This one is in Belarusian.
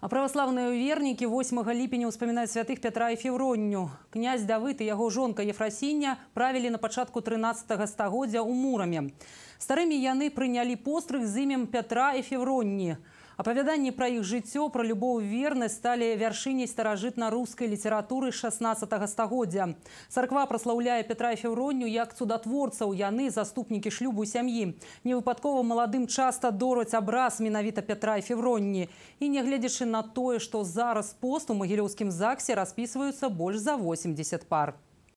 А православныя ўвернікі 8 ліпеня ўспамінаюць святых Пятра і Феўронню. Князь Давыт і яго жонка Ефрасіння правілі на пачатку 13 стагоддзя ў мураме. Старымі яны прынялі пострых з імем Пятра і Феўронні апавяданні пра іх жыццё пра любоў вернасць сталі вяршыняй старажытна-рускай літаратуры 16 стагоддзя царква праслаўляе петра феўронню як цудатворцаў яны заступнікі шлюбу сям'і невыпадкова маладым часта дораць абраз менавіта петра і феўронні і нягледзячы на тое што зараз пост у магілёўскім загсе распісваюцца больш за 80 пар